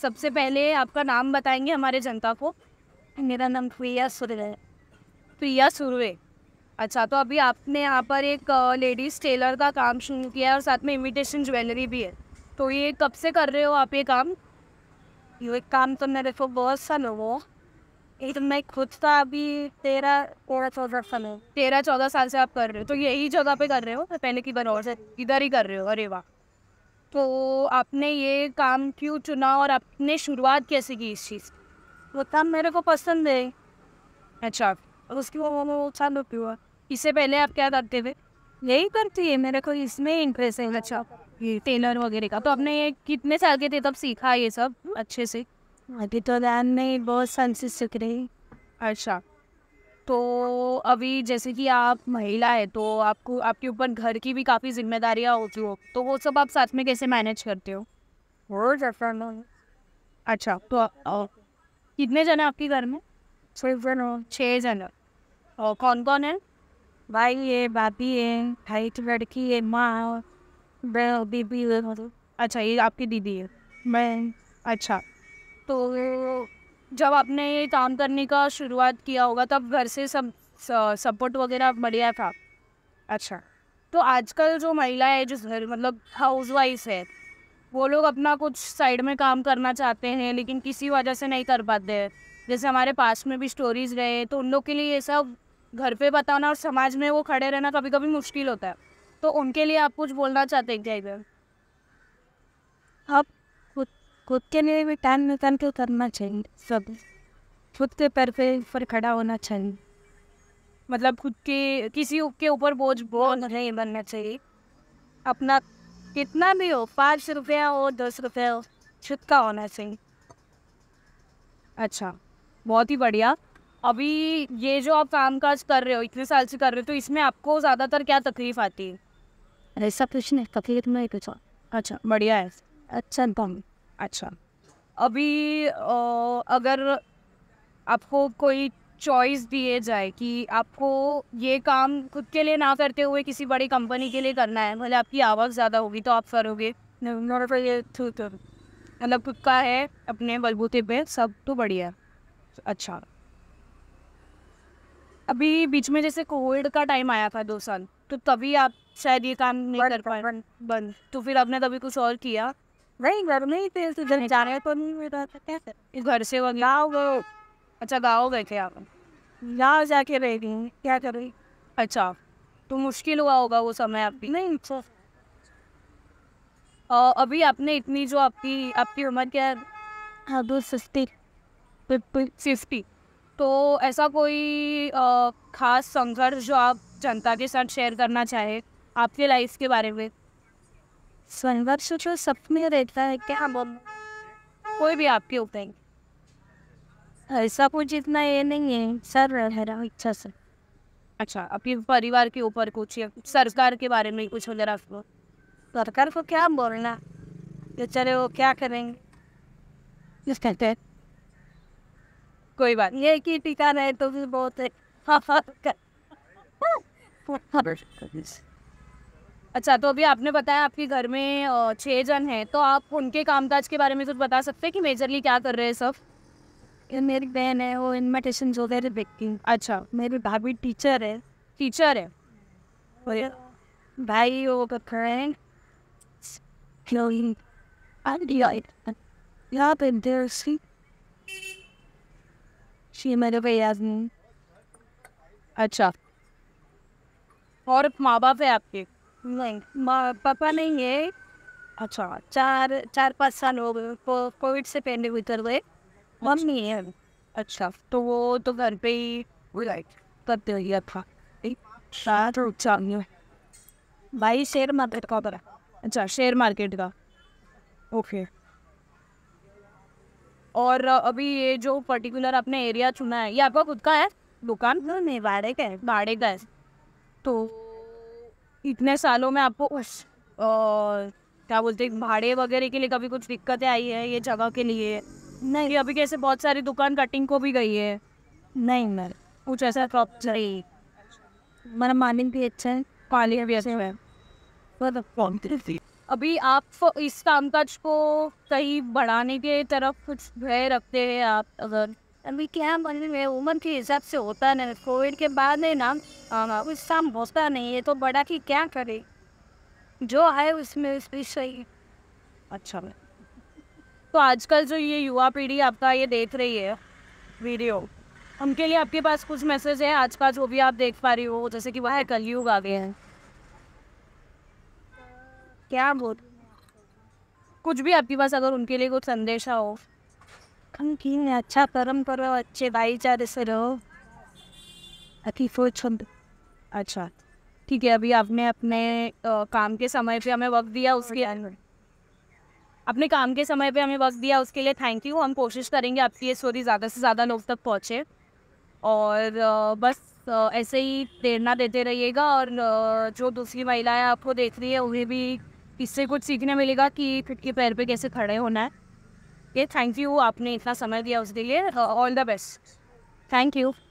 सबसे पहले आपका नाम बताएंगे हमारे जनता को मेरा नाम प्रिया सुरवे प्रिया सुरवे अच्छा तो अभी आपने यहाँ पर एक लेडीज़ टेलर का काम शुरू किया है और साथ में इमिटेशन ज्वेलरी भी है तो ये कब से कर रहे हो आप ये काम ये काम तो मेरे को बहुत सन वो एक तो मैं खुद का तो अभी तेरह तेरह चौदह साल है तेरह चौदह साल से आप कर रहे हो तो यही जगह पे कर रहे हो पहले की बार और इधर ही कर रहे हो अरे वाह तो आपने ये काम क्यों चुना और आपने शुरुआत कैसे की इस चीज़ वो काम मेरे को पसंद है अच्छा और उसकी वो वो चालू हुआ इससे पहले आप क्या करते थे यही करती है मेरे को इसमें इंटरेस्ट है अच्छा, अच्छा। ये टेलर वगैरह का तो आपने ये कितने साल के थे तब सीखा ये सब अच्छे से अभी तो ध्यान नहीं बहुत सन से सीख रही अच्छा तो अभी जैसे कि आप महिला है तो आपको आपके ऊपर घर की भी काफ़ी जिम्मेदारियाँ होती हो तो वो सब आप साथ में कैसे मैनेज करते हो अच्छा तो कितने जन आपके घर में छः जन छः जन और कौन कौन है भाई है भाभी है भाई तो लड़की है माँ बीबी अच्छा ये आपकी दीदी है मैं अच्छा तो जब आपने ये काम करने का शुरुआत किया होगा तब घर से सब सपोर्ट वगैरह बढ़िया था अच्छा तो आजकल जो महिला है जो घर मतलब हाउस वाइफ है वो लोग अपना कुछ साइड में काम करना चाहते हैं लेकिन किसी वजह से नहीं कर पाते हैं जैसे हमारे पास में भी स्टोरीज रहे तो उन लोग के लिए ये सब घर पे बताना और समाज में वो खड़े रहना कभी कभी मुश्किल होता है तो उनके लिए आप कुछ बोलना चाहते हैं क्या इधर आप हाँ, खुद के लिए भी टाइम निकाल के करना चाहिए सब खुद के पैर पे पर खड़ा होना चाहिए मतलब खुद के किसी के ऊपर बोझ बोझ नहीं बनना चाहिए अपना कितना भी हो पाँच रुपया हो दस रुपया हो खुद का होना चाहिए अच्छा बहुत ही बढ़िया अभी ये जो आप काम काज कर रहे हो इतने साल से कर रहे हो तो इसमें आपको ज़्यादातर क्या तकलीफ आती है ऐसा कुछ नहीं तकलीफ नहीं कुछ अच्छा बढ़िया है अच्छा काम अच्छा अभी अगर आपको कोई चॉइस दिए जाए कि आपको ये काम खुद के लिए ना करते हुए किसी बड़ी कंपनी के लिए करना है मतलब आपकी आवक ज़्यादा होगी तो आप करोगे तो, तो मतलब खुद का है अपने बलबूते पे सब तो बढ़िया अच्छा अभी बीच में जैसे कोविड का टाइम आया था दो साल तो तभी आप शायद ये काम नहीं कर पाए बंद तो फिर आपने तभी कुछ और किया नहीं घर में ही थे जब जा रहे तो नहीं मिल रहा था कैसे घर से वो गाँव गए अच्छा गाँव गए थे आप गाँव जाके रह गई क्या कर रही अच्छा तो मुश्किल हुआ होगा वो समय आपकी नहीं अच्छा और अभी आपने इतनी जो आपकी आपकी उम्र क्या है दो फिफ्टी फिफ्टी तो ऐसा कोई आ, uh, खास संघर्ष जो आप जनता के साथ शेयर करना चाहे आपके लाइफ के बारे में संघर्ष जो सब में रहता है क्या हम कोई भी आपके होता है ऐसा कुछ इतना ये नहीं है सर रह रहा इच्छा सर अच्छा अपने परिवार के ऊपर कुछ या सरकार के बारे में कुछ वगैरह आपको सरकार को क्या बोलना चले वो क्या करेंगे इस कहते कोई बात ये कि टीका रहे तो भी बहुत है हाँ हाँ अच्छा तो अभी आपने बताया आपके घर में छः जन हैं तो आप उनके कामकाज के बारे में कुछ बता सकते हैं कि मेजरली क्या कर रहे हैं सब मेरी बहन है वो इन्विटेशन जो दे रहे अच्छा मेरी भाभी टीचर है टीचर है भाई वो फ्रेंड यहाँ पे शी मेरे भैया अच्छा और माँ बाप है आपके नहीं पापा नहीं है अच्छा चार चार पाँच साल हो गए कोविड से पहले उतर गए मम्मी अच्छा। है अच्छा तो वो तो घर पे ही लाइक करते ही था साथ अच्छा। भाई शेयर मार्केट का पता अच्छा शेयर मार्केट का ओके और अभी ये जो पर्टिकुलर आपने एरिया चुना है ये आपका खुद का है दुकान नहीं भाड़े का है भाड़े का है तो इतने सालों में आपको उस क्या बोलते हैं भाड़े वगैरह के लिए कभी कुछ दिक्कतें आई है ये जगह के लिए नहीं अभी कैसे बहुत सारी दुकान कटिंग को भी गई है नहीं मैं कुछ ऐसा प्रॉब्लम अच्छा, चाहिए मेरा मार्निंग भी अच्छा है कॉलेज भी अच्छा है अभी आप इस कामकाज को कहीं बढ़ाने के तरफ कुछ भय रखते हैं आप अगर अभी क्या मंदिर में उम्र के हिसाब से होता नहीं कोविड के बाद है ना उस शाम होता नहीं है तो बड़ा कि क्या करे जो है उसमें उस विषय अच्छा मैं तो आजकल जो ये युवा पीढ़ी आपका ये देख रही है वीडियो उनके लिए आपके पास कुछ मैसेज है आज का जो भी आप देख पा रही हो जैसे कि वह है कलयुग आ गए हैं क्या बोल कुछ भी आपके पास अगर उनके लिए कुछ संदेशा हो हम कि अच्छा कर्म करो अच्छे भाईचारे से रहो अति सोच अच्छा ठीक है अभी आपने अपने काम के समय पे हमें वक्त दिया उसके अपने काम के समय पे हमें वक्त दिया उसके लिए थैंक यू हम कोशिश करेंगे आपकी ये स्टोरी ज़्यादा से ज़्यादा लोग तक पहुँचे और बस ऐसे ही प्रेरणा देते रहिएगा और जो दूसरी महिलाएं आपको देख रही है उन्हें भी इससे कुछ सीखने मिलेगा कि खुद के पैर पे कैसे खड़े होना है ओके थैंक यू आपने इतना समय दिया उसके लिए all the best thank you